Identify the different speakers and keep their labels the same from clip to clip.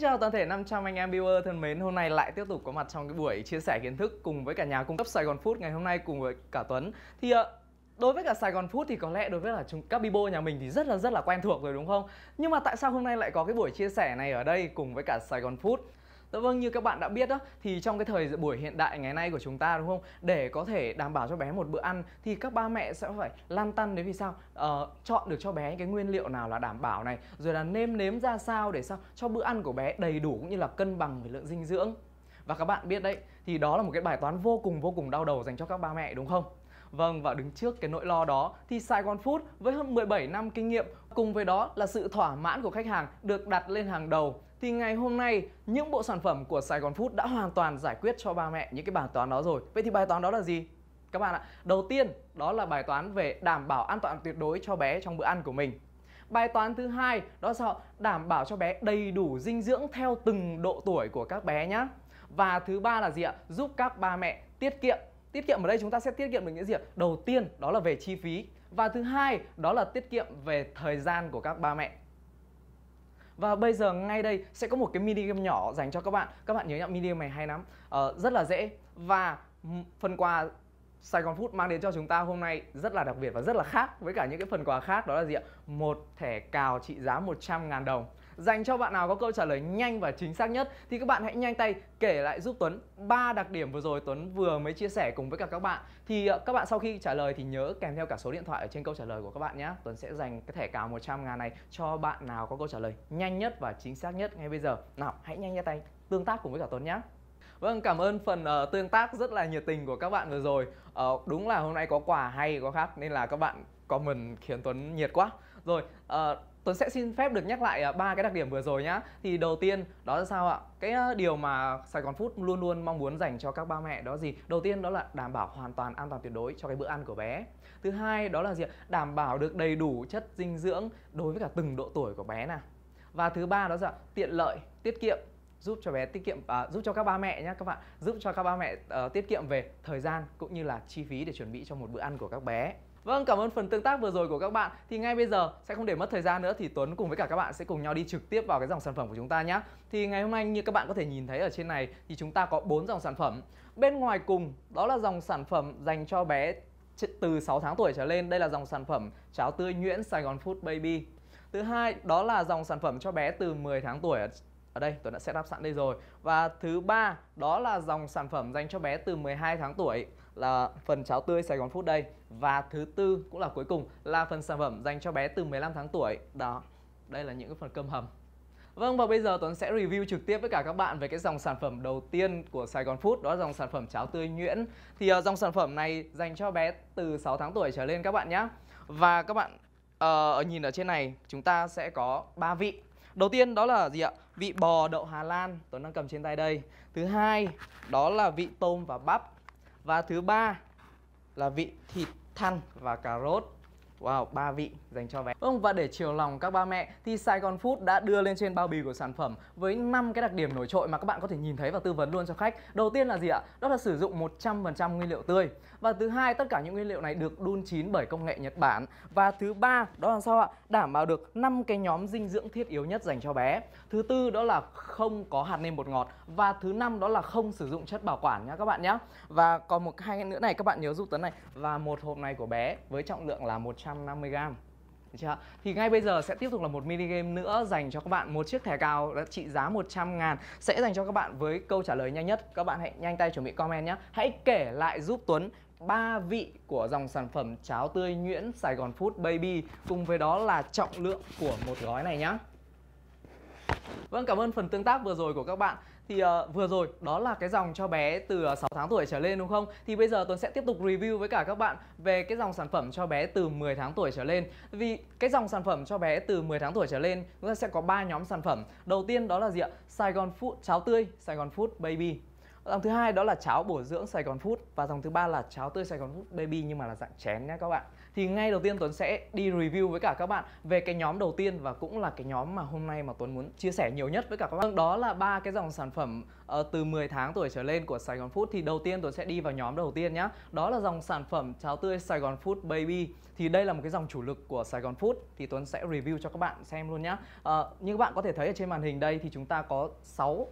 Speaker 1: Chào toàn thể 500 anh em viewer thân mến Hôm nay lại tiếp tục có mặt trong cái buổi chia sẻ kiến thức cùng với cả nhà cung cấp Sài Gòn Food ngày hôm nay cùng với cả Tuấn Thì ờ, đối với cả Sài Gòn Food thì có lẽ đối với là chúng các Bibo nhà mình thì rất là rất là quen thuộc rồi đúng không? Nhưng mà tại sao hôm nay lại có cái buổi chia sẻ này ở đây cùng với cả Sài Gòn Food? Dạ vâng, như các bạn đã biết đó thì trong cái thời buổi hiện đại ngày nay của chúng ta đúng không? Để có thể đảm bảo cho bé một bữa ăn thì các ba mẹ sẽ phải lan tăn đến vì sao ờ, chọn được cho bé cái nguyên liệu nào là đảm bảo này, rồi là nêm nếm ra sao để sao cho bữa ăn của bé đầy đủ cũng như là cân bằng về lượng dinh dưỡng. Và các bạn biết đấy, thì đó là một cái bài toán vô cùng vô cùng đau đầu dành cho các ba mẹ đúng không? Vâng và đứng trước cái nỗi lo đó thì Sài Gòn Food với hơn 17 năm kinh nghiệm cùng với đó là sự thỏa mãn của khách hàng được đặt lên hàng đầu thì ngày hôm nay những bộ sản phẩm của Sài Gòn Food đã hoàn toàn giải quyết cho ba mẹ những cái bài toán đó rồi. Vậy thì bài toán đó là gì? Các bạn ạ, đầu tiên đó là bài toán về đảm bảo an toàn tuyệt đối cho bé trong bữa ăn của mình. Bài toán thứ hai đó là đảm bảo cho bé đầy đủ dinh dưỡng theo từng độ tuổi của các bé nhé. Và thứ ba là gì ạ? Giúp các ba mẹ tiết kiệm. Tiết kiệm ở đây chúng ta sẽ tiết kiệm được những gì ạ? Đầu tiên đó là về chi phí và thứ hai đó là tiết kiệm về thời gian của các ba mẹ. Và bây giờ ngay đây sẽ có một cái mini game nhỏ dành cho các bạn Các bạn nhớ nhận mini game này hay lắm ờ, Rất là dễ Và phần quà Sài Gòn Food mang đến cho chúng ta hôm nay rất là đặc biệt và rất là khác với cả những cái phần quà khác đó là gì ạ? Một thẻ cào trị giá 100 ngàn đồng Dành cho bạn nào có câu trả lời nhanh và chính xác nhất thì các bạn hãy nhanh tay kể lại giúp Tuấn ba đặc điểm vừa rồi Tuấn vừa mới chia sẻ cùng với cả các bạn. Thì ờ, các bạn sau khi trả lời thì nhớ kèm theo cả số điện thoại ở trên câu trả lời của các bạn nhé. Tuấn sẽ dành cái thẻ cào 100 ngàn này cho bạn nào có câu trả lời nhanh nhất và chính xác nhất ngay bây giờ. Nào, hãy nhanh nhanh tay tương tác cùng với cả Tuấn nhé. Vâng, cảm ơn phần uh, tương tác rất là nhiệt tình của các bạn vừa rồi. Uh, đúng là hôm nay có quà hay có khác nên là các bạn comment khiến Tuấn nhiệt quá. Rồi, uh, Tuấn sẽ xin phép được nhắc lại à, ba cái đặc điểm vừa rồi nhá. Thì đầu tiên đó là sao ạ? Cái à, điều mà Sài Gòn Food luôn luôn mong muốn dành cho các ba mẹ đó gì? Đầu tiên đó là đảm bảo hoàn toàn an toàn tuyệt đối cho cái bữa ăn của bé. Thứ hai đó là gì? Đảm bảo được đầy đủ chất dinh dưỡng đối với cả từng độ tuổi của bé nè. Và thứ ba đó là tiện lợi, tiết kiệm giúp cho bé tiết kiệm à, giúp cho các ba mẹ nhé các bạn giúp cho các ba mẹ uh, tiết kiệm về thời gian cũng như là chi phí để chuẩn bị cho một bữa ăn của các bé Vâng, cảm ơn phần tương tác vừa rồi của các bạn. Thì ngay bây giờ sẽ không để mất thời gian nữa thì Tuấn cùng với cả các bạn sẽ cùng nhau đi trực tiếp vào cái dòng sản phẩm của chúng ta nhé. Thì ngày hôm nay như các bạn có thể nhìn thấy ở trên này thì chúng ta có 4 dòng sản phẩm. Bên ngoài cùng đó là dòng sản phẩm dành cho bé từ 6 tháng tuổi trở lên. Đây là dòng sản phẩm cháo tươi nhuyễn Sài Gòn Food Baby. Thứ hai đó là dòng sản phẩm cho bé từ 10 tháng tuổi ở đây Tuấn đã setup sẵn đây rồi. Và thứ ba đó là dòng sản phẩm dành cho bé từ 12 tháng tuổi là phần cháo tươi Sài Gòn Food đây và thứ tư cũng là cuối cùng là phần sản phẩm dành cho bé từ 15 tháng tuổi đó đây là những cái phần cơm hầm Vâng và bây giờ Tuấn sẽ review trực tiếp với cả các bạn về cái dòng sản phẩm đầu tiên của Sài Gòn Food đó là dòng sản phẩm cháo tươi nhuyễn. Thì uh, dòng sản phẩm này dành cho bé từ 6 tháng tuổi trở lên các bạn nhé. Và các bạn uh, nhìn ở trên này chúng ta sẽ có 3 vị. Đầu tiên đó là gì ạ? Vị bò đậu Hà Lan Tuấn đang cầm trên tay đây. Thứ hai đó là vị tôm và bắp. Và thứ ba là vị thịt thăn và cà rốt. Wow, ba vị dành cho bé. Vâng và để chiều lòng các ba mẹ thì Sài Gòn Food đã đưa lên trên bao bì của sản phẩm với 5 cái đặc điểm nổi trội mà các bạn có thể nhìn thấy và tư vấn luôn cho khách. Đầu tiên là gì ạ? Đó là sử dụng 100% nguyên liệu tươi và thứ hai tất cả những nguyên liệu này được đun chín bởi công nghệ Nhật Bản và thứ ba đó là sao ạ đảm bảo được năm cái nhóm dinh dưỡng thiết yếu nhất dành cho bé thứ tư đó là không có hạt nêm bột ngọt và thứ năm đó là không sử dụng chất bảo quản nhá các bạn nhé và còn một hai nữa này các bạn nhớ giúp tấn này và một hộp này của bé với trọng lượng là 150 gram Thì ngay bây giờ sẽ tiếp tục là một mini game nữa dành cho các bạn một chiếc thẻ cào đã trị giá 100 ngàn sẽ dành cho các bạn với câu trả lời nhanh nhất các bạn hãy nhanh tay chuẩn bị comment nhé hãy kể lại giúp Tuấn ba vị của dòng sản phẩm cháo tươi nhuyễn Sài Gòn Food Baby cùng với đó là trọng lượng của một gói này nhé. Vâng cảm ơn phần tương tác vừa rồi của các bạn thì uh, vừa rồi đó là cái dòng cho bé từ 6 ờ, tháng tuổi trở lên đúng không? Thì bây giờ Tuấn sẽ tiếp tục review với cả các bạn về cái dòng sản phẩm cho bé từ 10 tháng tuổi trở lên. Vì cái dòng sản phẩm cho bé từ 10 tháng tuổi trở lên chúng ta sẽ có 3 nhóm sản phẩm. Đầu tiên đó là gì ạ? Sài Gòn Food cháo tươi, Sài Gòn Food Baby dòng thứ hai đó là cháo bổ dưỡng Sài Gòn Food và dòng thứ ba là cháo tươi Sài Gòn Food Baby nhưng mà là dạng chén nhé các bạn. Thì ngay đầu tiên Tuấn sẽ đi review với cả các bạn về cái nhóm đầu tiên và cũng là cái nhóm mà hôm nay mà Tuấn muốn chia sẻ nhiều nhất với cả các bạn. Đó là ba cái dòng sản phẩm uh, từ 10 tháng tuổi trở lên của Sài Gòn Food thì đầu tiên Tuấn sẽ đi vào nhóm đầu tiên nhá. Đó là dòng sản phẩm cháo tươi Sài Gòn Food Baby. Thì đây là một cái dòng chủ lực của Sài Gòn Food thì Tuấn sẽ review cho các bạn xem luôn nhá. Uh, như các bạn có thể thấy ở trên màn hình đây thì chúng ta có 6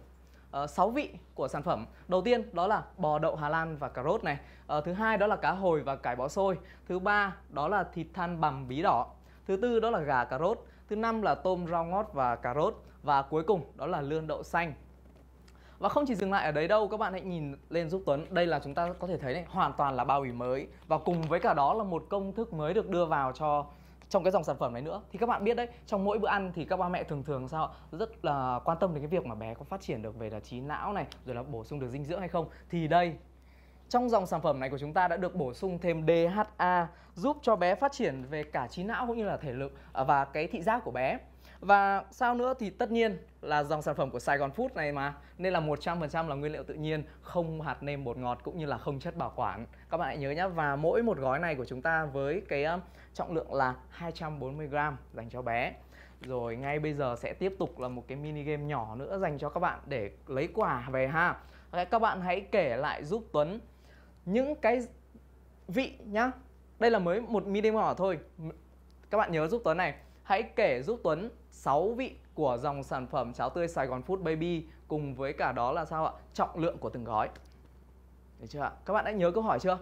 Speaker 1: Ờ, uh, 6 vị của sản phẩm. Đầu tiên đó là bò đậu Hà Lan và cà rốt này. Uh, thứ hai đó là cá hồi và cải bó xôi. Thứ ba đó là thịt than bằm bí đỏ. Thứ tư đó là gà cà rốt. Thứ năm là tôm rau ngót và cà rốt. Và cuối cùng đó là lươn đậu xanh. Và không chỉ dừng lại ở đấy đâu, các bạn hãy nhìn lên giúp Tuấn. Đây là chúng ta có thể thấy này, hoàn toàn là bao bì mới. Và cùng với cả đó là một công thức mới được đưa vào cho trong cái dòng sản phẩm này nữa thì các bạn biết đấy trong mỗi bữa ăn thì các ba mẹ thường thường sao rất là quan tâm đến cái việc mà bé có phát triển được về là trí não này rồi là bổ sung được dinh dưỡng hay không thì đây trong dòng sản phẩm này của chúng ta đã được bổ sung thêm DHA giúp cho bé phát triển về cả trí não cũng như là thể lực à, và cái thị giác của bé và sao nữa thì tất nhiên là dòng sản phẩm của Sài Gòn Food này mà Nên là 100% là nguyên liệu tự nhiên, không hạt nêm bột ngọt cũng như là không chất bảo quản Các bạn hãy nhớ nhé, và mỗi một gói này của chúng ta với cái trọng lượng là 240g dành cho bé rồi ngay bây giờ sẽ tiếp tục là một cái mini game nhỏ nữa dành cho các bạn để lấy quà về ha Các bạn hãy kể lại giúp Tuấn những cái vị nhá Đây là mới một mini game nhỏ thôi Các bạn nhớ giúp Tuấn này Hãy kể giúp Tuấn 6 vị của dòng sản phẩm cháo tươi Sài Gòn Food Baby cùng với cả đó là sao ạ? Trọng lượng của từng gói. Được chưa ạ? Các bạn đã nhớ câu hỏi chưa?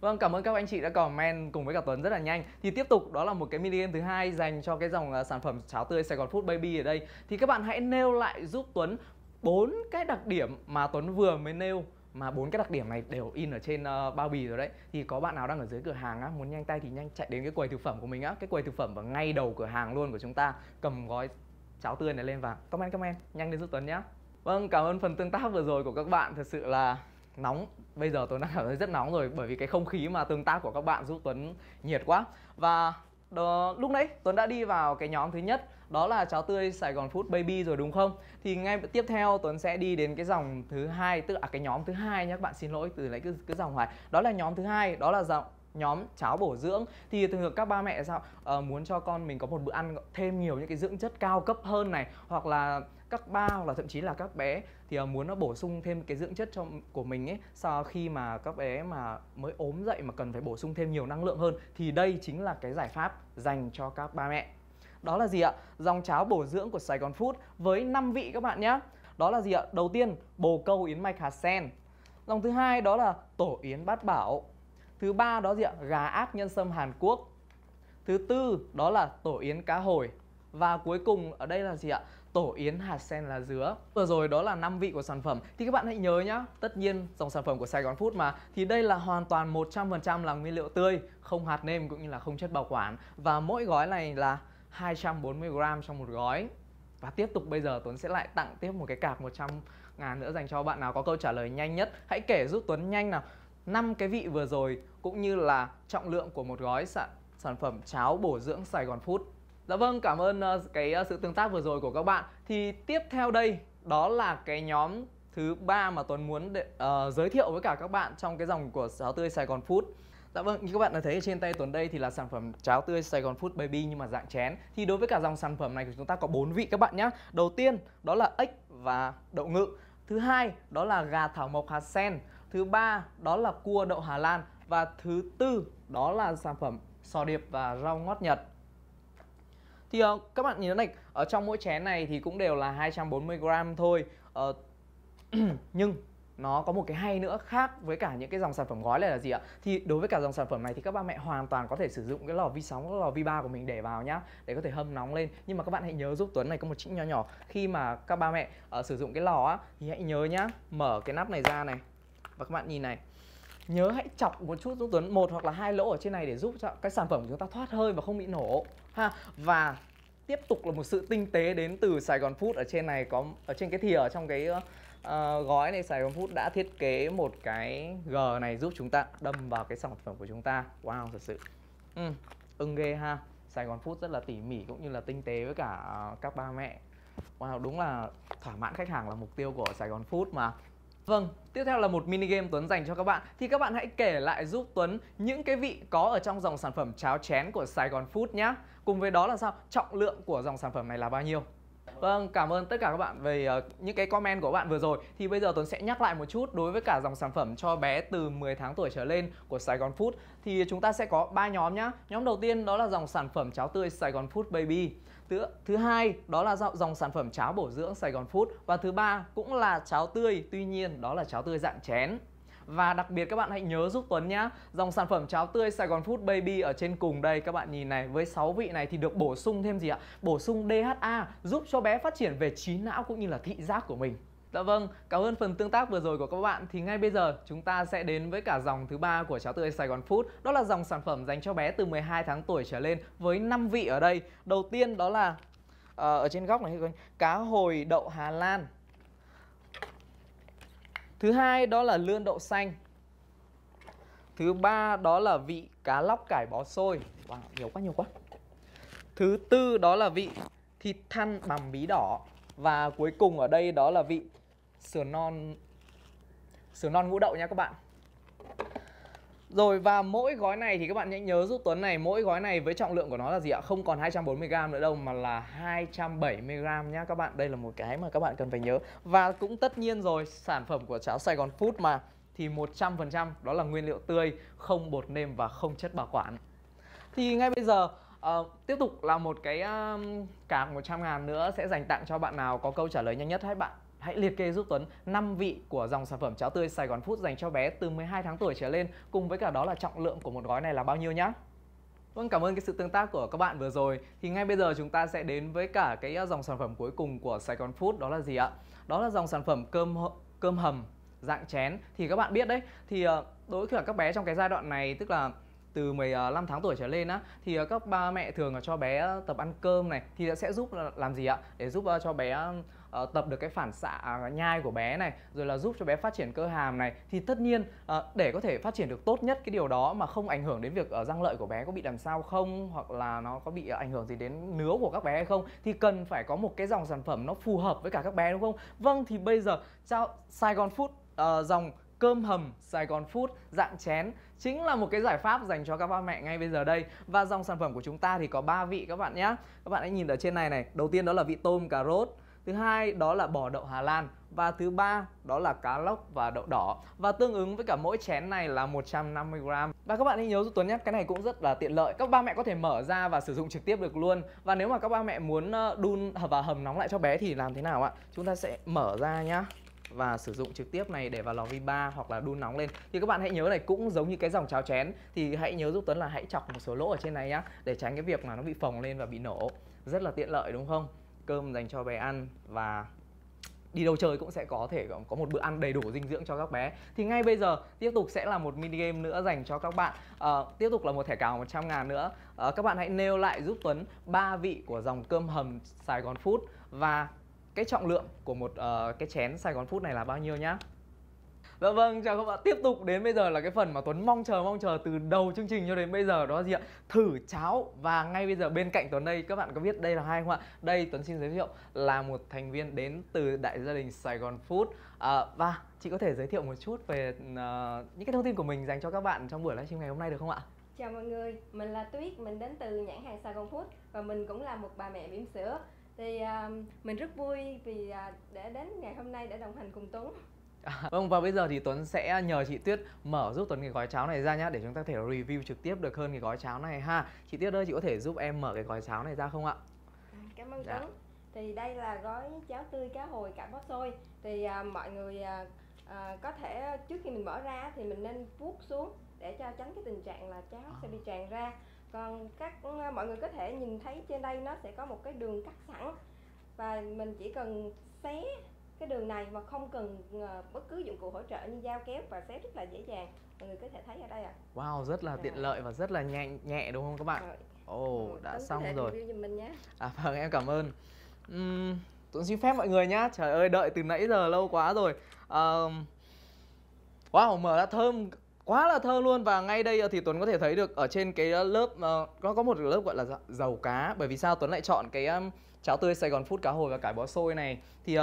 Speaker 1: Vâng, cảm ơn các anh chị đã comment cùng với cả Tuấn rất là nhanh. Thì tiếp tục đó là một cái mini game thứ hai dành cho cái dòng à, sản phẩm cháo tươi Sài Gòn Food Baby ở đây. Thì các bạn hãy nêu lại giúp Tuấn bốn cái đặc điểm mà Tuấn vừa mới nêu mà bốn cái đặc điểm này đều in ở trên uh, bao bì rồi đấy thì có bạn nào đang ở dưới cửa hàng á muốn nhanh tay thì nhanh chạy đến cái quầy thực phẩm của mình á cái quầy thực phẩm ở ngay đầu cửa hàng luôn của chúng ta cầm gói cháo tươi này lên và comment comment nhanh lên giúp tuấn nhé vâng cảm ơn phần tương tác vừa rồi của các bạn thật sự là nóng bây giờ tôi đang cảm thấy rất nóng rồi bởi vì cái không khí mà tương tác của các bạn giúp tuấn nhiệt quá và đó, lúc nãy Tuấn đã đi vào cái nhóm thứ nhất đó là cháo tươi Sài Gòn Food Baby rồi đúng không? Thì ngay tiếp theo Tuấn sẽ đi đến cái dòng thứ hai tức là cái nhóm thứ hai nhé các bạn xin lỗi từ lấy cứ cứ dòng hoài. Đó là nhóm thứ hai, đó là dòng nhóm cháo bổ dưỡng thì thường các ba mẹ sao à, muốn cho con mình có một bữa ăn thêm nhiều những cái dưỡng chất cao cấp hơn này hoặc là các ba hoặc là thậm chí là các bé thì ờ, muốn nó bổ sung thêm cái dưỡng chất cho của mình ấy sau khi mà các bé mà mới ốm dậy mà cần phải bổ sung thêm nhiều năng lượng hơn thì đây chính là cái giải pháp dành cho các ba mẹ đó là gì ạ? Dòng cháo bổ dưỡng của Sài Gòn Food với 5 vị các bạn nhé. Đó là gì ạ? Đầu tiên, bồ câu yến mạch hạt sen. Dòng thứ hai đó là tổ yến bát bảo. Thứ ba đó gì ạ? Gà áp nhân sâm Hàn Quốc. Thứ tư đó là tổ yến cá hồi. Và cuối cùng ở đây là gì ạ? tổ yến hạt sen là dứa. Vừa rồi đó là năm vị của sản phẩm thì các bạn hãy nhớ nhá, tất nhiên dòng sản phẩm của Sài Gòn Food mà thì đây là hoàn toàn 100% là nguyên liệu tươi, không hạt nêm cũng như là không chất bảo quản và mỗi gói này là 240g trong một gói. Và tiếp tục bây giờ Tuấn sẽ lại tặng tiếp một cái cạc 100 ngàn nữa dành cho bạn nào có câu trả lời nhanh nhất. Hãy kể giúp Tuấn nhanh nào năm cái vị vừa rồi cũng như là trọng lượng của một gói sản, sản phẩm cháo bổ dưỡng Sài Gòn Food. Dạ vâng, cảm ơn ờ, cái ờ, sự tương tác vừa rồi của các bạn. Thì tiếp theo đây đó là cái nhóm thứ ba mà Tuấn muốn để, uh, giới thiệu với cả các bạn trong cái dòng của cháo tươi Sài Gòn Food. Dạ vâng, như các bạn đã thấy trên tay Tuấn đây thì là sản phẩm cháo tươi Sài Gòn Food Baby nhưng mà dạng chén. Thì đối với cả dòng sản phẩm này thì chúng ta có bốn vị các bạn nhé. Đầu tiên đó là ếch và đậu ngự. Thứ hai đó là gà thảo mộc hạt sen. Thứ ba đó là cua đậu Hà Lan. Và thứ tư đó là sản phẩm sò điệp và rau ngót Nhật thì uh, các bạn nhìn này ở trong mỗi chén này thì cũng đều là 240 gram thôi uh, nhưng nó có một cái hay nữa khác với cả những cái dòng sản phẩm gói này là gì ạ? Thì đối với cả dòng sản phẩm này thì các ba mẹ hoàn toàn có thể sử dụng cái lò vi sóng, cái lò vi ba của mình để vào nhá để có thể hâm nóng lên. Nhưng mà các bạn hãy nhớ giúp Tuấn này có một chữ nhỏ nhỏ khi mà các ba mẹ uh, sử dụng cái lò á thì hãy nhớ nhá, mở cái nắp này ra này. Và các bạn nhìn này, nhớ hãy chọc một chút dũng tuấn một hoặc là hai lỗ ở trên này để giúp cho cái sản phẩm của chúng ta thoát hơi và không bị nổ ha và tiếp tục là một sự tinh tế đến từ Sài Gòn Food ở trên này có ở trên cái thìa ở trong cái uh, gói này Sài Gòn Food đã thiết kế một cái g này giúp chúng ta đâm vào cái sản phẩm của chúng ta wow thật sự ừ, ưng ghê ha Sài Gòn Food rất là tỉ mỉ cũng như là tinh tế với cả các ba mẹ Wow, đúng là thỏa mãn khách hàng là mục tiêu của Sài Gòn Food mà Vâng, tiếp theo là một mini game Tuấn dành cho các bạn Thì các bạn hãy kể lại giúp Tuấn những cái vị có ở trong dòng sản phẩm cháo chén của Sài Gòn Food nhé Cùng với đó là sao? Trọng lượng của dòng sản phẩm này là bao nhiêu? Vâng, cảm ơn tất cả các bạn về ờ, những cái comment của các bạn vừa rồi. Thì bây giờ Tuấn sẽ nhắc lại một chút đối với cả dòng sản phẩm cho bé từ 10 tháng tuổi trở lên của Sài Gòn Food thì chúng ta sẽ có ba nhóm nhá. Nhóm đầu tiên đó là dòng sản phẩm cháo tươi Sài Gòn Food Baby. Thứ thứ hai đó là dòng sản phẩm cháo bổ dưỡng Sài Gòn Food và thứ ba cũng là cháo tươi, tuy nhiên đó là cháo tươi dạng chén. Và đặc biệt các bạn hãy nhớ giúp Tuấn nhá Dòng sản phẩm cháo tươi Sài Gòn Food Baby ở trên cùng đây các bạn nhìn này Với 6 vị này thì được bổ sung thêm gì ạ? Bổ sung DHA giúp cho bé phát triển về trí não cũng như là thị giác của mình Dạ vâng, cảm ơn phần tương tác vừa rồi của các bạn Thì ngay bây giờ chúng ta sẽ đến với cả dòng thứ ba của cháo tươi Sài Gòn Food Đó là dòng sản phẩm dành cho bé từ 12 tháng tuổi trở lên với 5 vị ở đây Đầu tiên đó là ờ, ở trên góc này cá hồi đậu Hà Lan Thứ hai đó là lươn đậu xanh. Thứ ba đó là vị cá lóc cải bó xôi. Wow, nhiều quá nhiều quá. Thứ tư đó là vị thịt than bằm bí đỏ và cuối cùng ở đây đó là vị sườn non sườn non ngũ đậu nha các bạn. Rồi và mỗi gói này thì các bạn hãy nhớ giúp Tuấn này Mỗi gói này với trọng lượng của nó là gì ạ? Không còn 240g nữa đâu mà là 270g nhá các bạn Đây là một cái mà các bạn cần phải nhớ Và cũng tất nhiên rồi sản phẩm của cháo Sài Gòn Food mà Thì 100% đó là nguyên liệu tươi, không bột nêm và không chất bảo quản Thì ngay bây giờ Uh, tiếp tục là một cái um, uh, card 100 ngàn nữa sẽ dành tặng cho bạn nào có câu trả lời nhanh nhất hãy bạn hãy liệt kê giúp Tuấn 5 vị của dòng sản phẩm cháo tươi Sài Gòn Food dành cho bé từ 12 tháng tuổi trở lên cùng với cả đó là trọng lượng của một gói này là bao nhiêu nhá. Vâng, cảm ơn cái sự tương tác của các bạn vừa rồi. Thì ngay bây giờ chúng ta sẽ đến với cả cái ờ, dòng sản phẩm cuối cùng của Sài Gòn Food đó là gì ạ? Đó là dòng sản phẩm cơm cơm hầm dạng chén. Thì các bạn biết đấy, thì ờ, đối với các bé trong cái giai đoạn này tức là từ 15 à, tháng tuổi trở lên á thì à, các ba mẹ thường cho bé tập ăn cơm này thì sẽ giúp làm gì ạ? Để giúp à, cho bé tập được cái phản xạ nhai của bé này rồi là giúp cho bé phát triển cơ hàm này thì tất nhiên để có thể phát triển được tốt nhất cái điều đó mà không ảnh hưởng đến việc ờ, răng lợi của bé có bị làm sao không hoặc là nó có bị ảnh hưởng gì đến nứa của các bé hay không thì cần phải có một cái dòng sản phẩm nó phù hợp với cả các bé đúng không? Vâng thì bây giờ Saigon Food uh, dòng cơm hầm Sài Gòn Food dạng chén chính là một cái giải pháp dành cho các ba mẹ ngay bây giờ đây và dòng sản phẩm của chúng ta thì có 3 vị các bạn nhé các bạn hãy nhìn ở trên này này đầu tiên đó là vị tôm cà rốt thứ hai đó là bò đậu Hà Lan và thứ ba đó là cá lóc và đậu đỏ và tương ứng với cả mỗi chén này là 150 g. Và các bạn hãy nhớ giúp Tuấn nhé, cái này cũng rất là tiện lợi. Các ba mẹ có thể mở ra và sử dụng trực tiếp được luôn. Và nếu mà các ba mẹ muốn ờ, đun và hầm nóng lại cho bé thì làm thế nào ạ? Chúng ta sẽ mở ra nhá và sử dụng trực tiếp này để vào lò vi ba hoặc là đun nóng lên thì các bạn hãy nhớ này cũng giống như cái dòng cháo chén thì hãy nhớ giúp Tuấn là hãy chọc một số lỗ ở trên này nhá để tránh cái việc mà nó bị phồng lên và bị nổ rất là tiện lợi đúng không cơm dành cho bé ăn và đi đâu chơi cũng sẽ có thể có một bữa ăn đầy đủ dinh dưỡng cho các bé thì ngay bây giờ tiếp tục sẽ là một mini game nữa dành cho các bạn à, tiếp tục là một thẻ cào 100 ngàn nữa à, các bạn hãy nêu lại giúp Tuấn ba vị của dòng cơm hầm Sài Gòn Food và cái trọng lượng của một uh, cái chén Sài Gòn Food này là bao nhiêu nhá Dạ vâng, chào các bạn. Tiếp tục đến bây giờ là cái phần mà Tuấn mong chờ mong chờ từ đầu chương trình cho đến bây giờ đó gì ạ? Thử cháo và ngay bây giờ bên cạnh Tuấn đây các bạn có biết đây là hai không ạ? Đây Tuấn xin giới thiệu là một thành viên đến từ đại gia đình Sài Gòn Food à, và chị có thể giới thiệu một chút về uh, những cái thông tin của mình dành cho các bạn trong buổi livestream ngày hôm nay được không ạ?
Speaker 2: Chào mọi người, mình là Tuyết, mình đến từ nhãn hàng Sài Gòn Food và mình cũng là một bà mẹ bỉm sữa thì à, mình rất vui vì à, để đến ngày hôm nay để đồng hành cùng Tuấn
Speaker 1: vâng và bây giờ thì Tuấn sẽ nhờ chị Tuyết mở giúp Tuấn cái gói cháo này ra nhá để chúng ta có thể review trực tiếp được hơn cái gói cháo này ha. Chị Tuyết ơi, chị có thể giúp em mở cái gói cháo này ra không ạ?
Speaker 2: Ừ, cảm ơn dạ. Tuấn. Thì đây là gói cháo tươi cá hồi cải bó xôi. Thì à, mọi người à, à có thể trước khi mình mở ra thì mình nên vuốt xuống để cho tránh cái tình trạng là cháo à. sẽ bị tràn ra còn các ờ, mọi người có thể nhìn thấy trên đây nó sẽ có một cái đường cắt sẵn và mình chỉ cần xé cái đường này mà không cần ờ, bất cứ dụng cụ hỗ trợ như dao kéo và xé rất là dễ dàng mọi người có thể thấy ở đây ạ à.
Speaker 1: wow rất là à. tiện lợi và rất là nhẹ nhẹ đúng không các bạn ồ oh, ừ, đã xong rồi mình nhé. à vâng em cảm ơn uhm, tuấn xin phép mọi người nhá trời ơi đợi từ nãy giờ lâu quá rồi um, wow mở đã thơm quá là thơ luôn và ngay đây ờ, thì Tuấn có thể thấy được ở trên cái ờ, lớp ờ, nó có một lớp gọi là dầu cá bởi vì sao Tuấn lại chọn cái cháo tươi Sài Gòn Food cá hồi và cải bó xôi này thì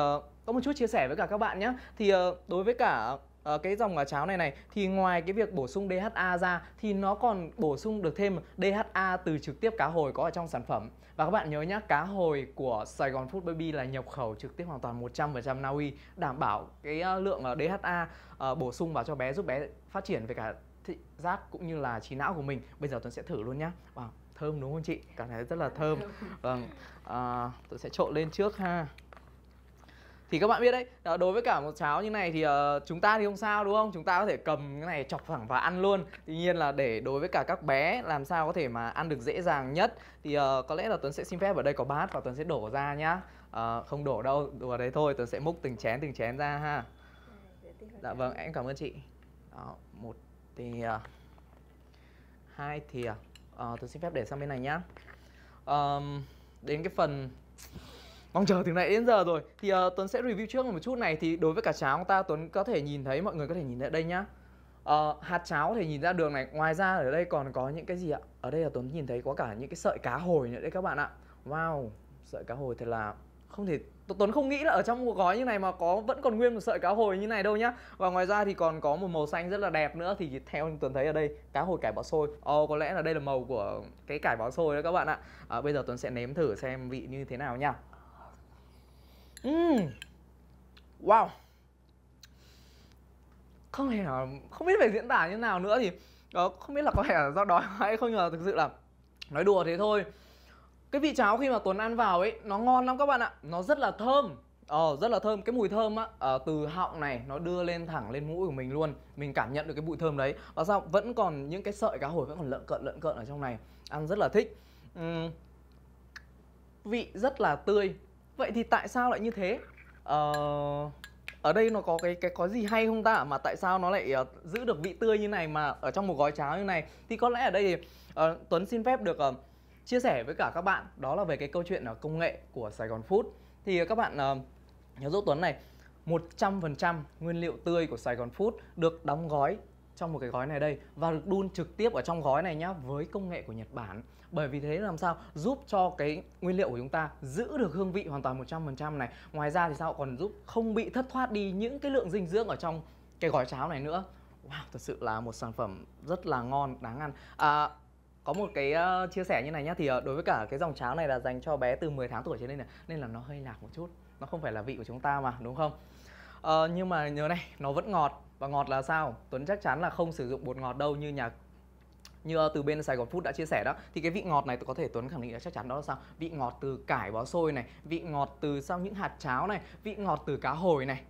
Speaker 1: có một chút chia sẻ với cả các bạn nhé thì đối với cả Ờ, cái dòng à, cháo này này thì ngoài cái việc bổ sung DHA ra thì nó còn bổ sung được thêm DHA từ trực tiếp cá hồi có ở trong sản phẩm. Và các bạn nhớ nhá, cá hồi của Sài Gòn Food Baby là nhập khẩu trực tiếp hoàn toàn 100% Na Uy, đảm bảo cái lượng ờ, DHA ờ, bổ sung vào cho bé giúp bé phát triển về cả thị giác cũng như là trí não của mình. Bây giờ Tuấn sẽ thử luôn nhá. Wow, thơm đúng không chị? Cảm thấy rất là thơm. Vâng. À, tôi sẽ trộn lên trước ha thì các bạn biết đấy đối với cả một cháo như này thì uh, chúng ta thì không sao đúng không chúng ta có thể cầm cái này chọc thẳng và ăn luôn tuy nhiên là để đối với cả các bé làm sao có thể mà ăn được dễ dàng nhất thì uh, có lẽ là tuấn sẽ xin phép ở đây có bát và tuấn sẽ đổ ra nhá uh, không đổ đâu đùa đấy thôi tuấn sẽ múc từng chén từng chén ra ha dạ vâng em cảm ơn chị Đó, một thìa hai thìa uh, tuấn xin phép để sang bên này nhá um, đến cái phần mong chờ từ nãy đến giờ rồi thì uh, tuấn sẽ review trước một chút này thì đối với cả cháo của ta tuấn có thể nhìn thấy mọi người có thể nhìn thấy đây nhá uh, hạt cháo có thể nhìn ra được này ngoài ra ở đây còn có những cái gì ạ ở đây là tuấn nhìn thấy có cả những cái sợi cá hồi nữa đấy các bạn ạ wow sợi cá hồi thật là không thể Tuấn không nghĩ là ở trong một gói như này mà có vẫn còn nguyên một sợi cá hồi như này đâu nhá Và ngoài ra thì còn có một màu xanh rất là đẹp nữa Thì theo Tuấn thấy ở đây cá hồi cải bó xôi Ồ ờ, oh, có lẽ là đây là màu của cái cải bó xôi đó các bạn ạ à, Bây giờ Tuấn sẽ nếm thử xem vị như thế nào nhá uhm. wow không hề nào, không biết phải diễn tả như nào nữa thì đó ờ, không biết là có thể là do đói hay không nhưng mà thực sự là nói đùa thế thôi cái vị cháo khi mà tuấn ăn vào ấy nó ngon lắm các bạn ạ nó rất là thơm ờ rất là thơm cái mùi thơm á ờ, từ họng này nó đưa lên thẳng lên mũi của mình luôn mình cảm nhận được cái mùi thơm đấy và sao vẫn còn những cái sợi cá hồi vẫn còn lợn cợn lợn cợn ở trong này ăn rất là thích uhm, vị rất là tươi vậy thì tại sao lại như thế ờ, ở đây nó có cái cái có gì hay không ta mà tại sao nó lại uh, giữ được vị tươi như này mà ở trong một gói cháo như này thì có lẽ ở đây thì uh, Tuấn xin phép được uh, chia sẻ với cả các bạn đó là về cái câu chuyện uh, công nghệ của Sài Gòn Food thì uh, các bạn uh, nhớ giúp Tuấn này 100% nguyên liệu tươi của Sài Gòn Food được đóng gói trong một cái gói này đây và được đun trực tiếp ở trong gói này nhá với công nghệ của Nhật Bản. Bởi vì thế làm sao giúp cho cái nguyên liệu của chúng ta giữ được hương vị hoàn toàn 100% này. Ngoài ra thì sao còn giúp không bị thất thoát đi những cái lượng dinh dưỡng ở trong cái gói cháo này nữa. Wow, thật sự là một sản phẩm rất là ngon, đáng ăn. À, có một cái uh, chia sẻ như này nhá thì uh, đối với cả cái dòng cháo này là dành cho bé từ 10 tháng tuổi trở lên này nên là nó hơi lạc một chút nó không phải là vị của chúng ta mà đúng không uh, nhưng mà nhớ này nó vẫn ngọt và ngọt là sao tuấn chắc chắn là không sử dụng bột ngọt đâu như nhà như từ bên Sài Gòn Food đã chia sẻ đó thì cái vị ngọt này có thể Tuấn khẳng định là chắc chắn đó là sao vị ngọt từ cải bó xôi này vị ngọt từ sau những hạt cháo này vị ngọt từ cá hồi này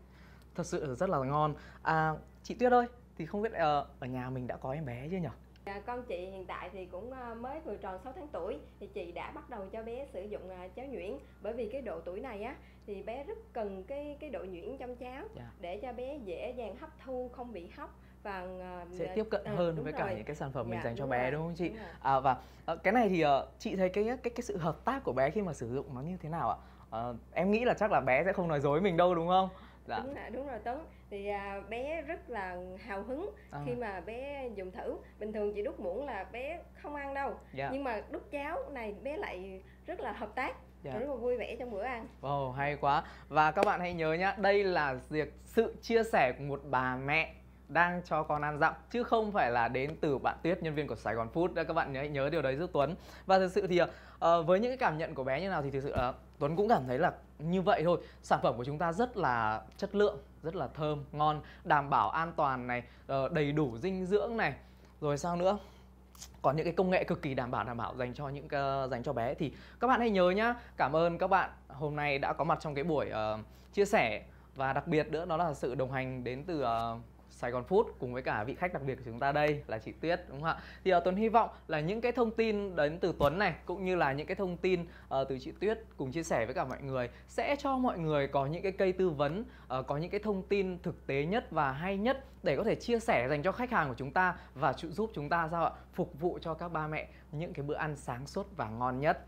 Speaker 1: thật sự rất là ngon à, chị Tuyết ơi thì không biết uh, ở nhà mình đã có em bé chưa nhỉ
Speaker 2: À, con chị hiện tại thì cũng ờ, mới vừa tròn 6 tháng tuổi thì chị đã bắt đầu cho bé sử dụng ờ, cháo nhuyễn bởi vì cái độ tuổi này á thì bé rất cần cái cái độ nhuyễn trong cháo yeah. Dạ. để cho bé dễ dàng hấp thu không bị hóc và ờ, sẽ tiếp cận à, hơn với rồi. cả những cái sản phẩm mình dạ, dành cho bé
Speaker 1: rồi. đúng không chị đúng à, và cái này thì chị thấy cái cái cái sự hợp tác của bé khi mà sử dụng nó như thế nào ạ à, em nghĩ là chắc là bé sẽ không nói dối mình đâu đúng không
Speaker 2: dạ. đúng rồi đúng rồi tấn thì à, bé rất là hào hứng à. khi mà bé dùng thử bình thường chị đút muỗng là bé không ăn đâu yeah. Dạ. nhưng mà đút cháo này bé lại rất là hợp tác Yeah. Dạ. Rất là vui vẻ trong bữa ăn.
Speaker 1: Wow, hay quá. Và các bạn hãy nhớ nhá, đây là việc sự chia sẻ của một bà mẹ đang cho con ăn dặm chứ không phải là đến từ bạn Tuyết nhân viên của Sài Gòn Food. Các bạn nhớ nhớ điều đấy giúp Tuấn. Và thực sự thì uh, với những cái cảm nhận của bé như nào thì thực sự là ờ, uh, Tuấn cũng cảm thấy là như vậy thôi sản phẩm của chúng ta rất là chất lượng rất là thơm ngon đảm bảo an toàn này ờ, đầy đủ dinh dưỡng này rồi sao nữa có những cái công nghệ cực kỳ đảm bảo đảm bảo dành cho những uh, dành cho bé thì các bạn hãy nhớ nhá cảm ơn các bạn hôm nay đã có mặt trong cái buổi uh, chia sẻ và đặc biệt nữa đó là sự đồng hành đến từ uh, Sài Gòn Food cùng với cả vị khách đặc biệt của chúng ta đây là chị Tuyết đúng không ạ? Thì uh, Tuấn hy vọng là những cái thông tin đến từ Tuấn này cũng như là những cái thông tin uh, từ chị Tuyết cùng chia sẻ với cả mọi người sẽ cho mọi người có những cái cây tư vấn, uh, có những cái thông tin thực tế nhất và hay nhất để có thể chia sẻ dành cho khách hàng của chúng ta và giúp chúng ta sao ạ? Phục vụ cho các ba mẹ những cái bữa ăn sáng suốt và ngon nhất.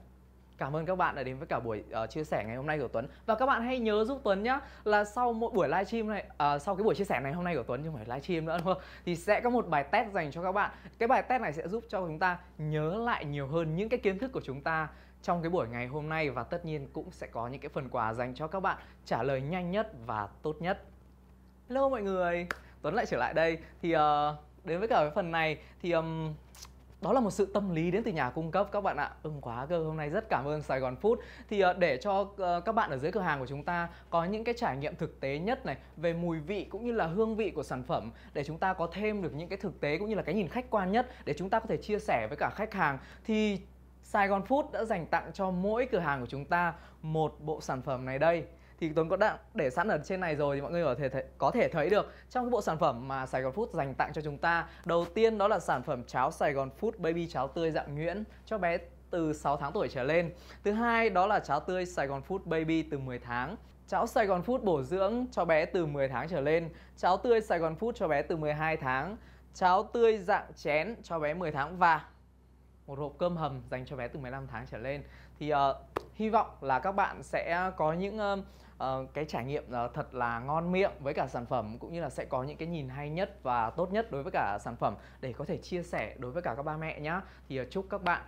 Speaker 1: Cảm ơn các bạn đã đến với cả buổi uh, chia sẻ ngày hôm nay của Tuấn và các bạn hãy nhớ giúp Tuấn nhá là sau mỗi buổi livestream này uh, sau cái buổi chia sẻ này hôm nay của Tuấn chứ không phải livestream nữa đúng không? thì sẽ có một bài test dành cho các bạn. Cái bài test này sẽ giúp cho chúng ta nhớ lại nhiều hơn những cái kiến thức của chúng ta trong cái buổi ngày hôm nay và tất nhiên cũng sẽ có những cái phần quà dành cho các bạn trả lời nhanh nhất và tốt nhất. Hello mọi người, Tuấn lại trở lại đây thì uh, đến với cả cái phần này thì um, đó là một sự tâm lý đến từ nhà cung cấp các bạn ạ ưng quá cơ hôm nay rất cảm ơn Sài Gòn Food thì ờ, để cho ờ, các bạn ở dưới cửa hàng của chúng ta có những cái trải nghiệm thực tế nhất này về mùi vị cũng như là hương vị của sản phẩm để chúng ta có thêm được những cái thực tế cũng như là cái nhìn khách quan nhất để chúng ta có thể chia sẻ với cả khách hàng thì Sài Gòn Food đã dành tặng cho mỗi cửa hàng của chúng ta một bộ sản phẩm này đây thì Tuấn có đã để sẵn ở trên này rồi thì mọi người có thể thấy, có thể thấy được trong cái bộ sản phẩm mà Sài Gòn Food dành tặng cho chúng ta. Đầu tiên đó là sản phẩm cháo Sài Gòn Food Baby cháo tươi dạng nhuyễn cho bé từ 6 tháng tuổi trở lên. Thứ hai đó là cháo tươi Sài Gòn Food Baby từ 10 tháng. Cháo Sài Gòn Food bổ dưỡng cho bé từ 10 tháng trở lên. Cháo tươi Sài Gòn Food cho bé từ 12 tháng. Cháo tươi dạng chén cho bé 10 tháng và một hộp cơm hầm dành cho bé từ 15 tháng trở lên thì uh, hy vọng là các bạn sẽ có những uh, Ờ, cái trải nghiệm uh, thật là ngon miệng với cả sản phẩm cũng như là sẽ có những cái nhìn hay nhất và tốt nhất đối với cả sản phẩm để có thể chia sẻ đối với cả các ba mẹ nhá thì uh, chúc các bạn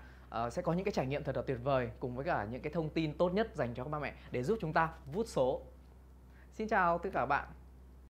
Speaker 1: uh, sẽ có những cái trải nghiệm thật là tuyệt vời cùng với cả những cái thông tin tốt nhất dành cho các ba mẹ để giúp chúng ta vút số xin chào tất cả các bạn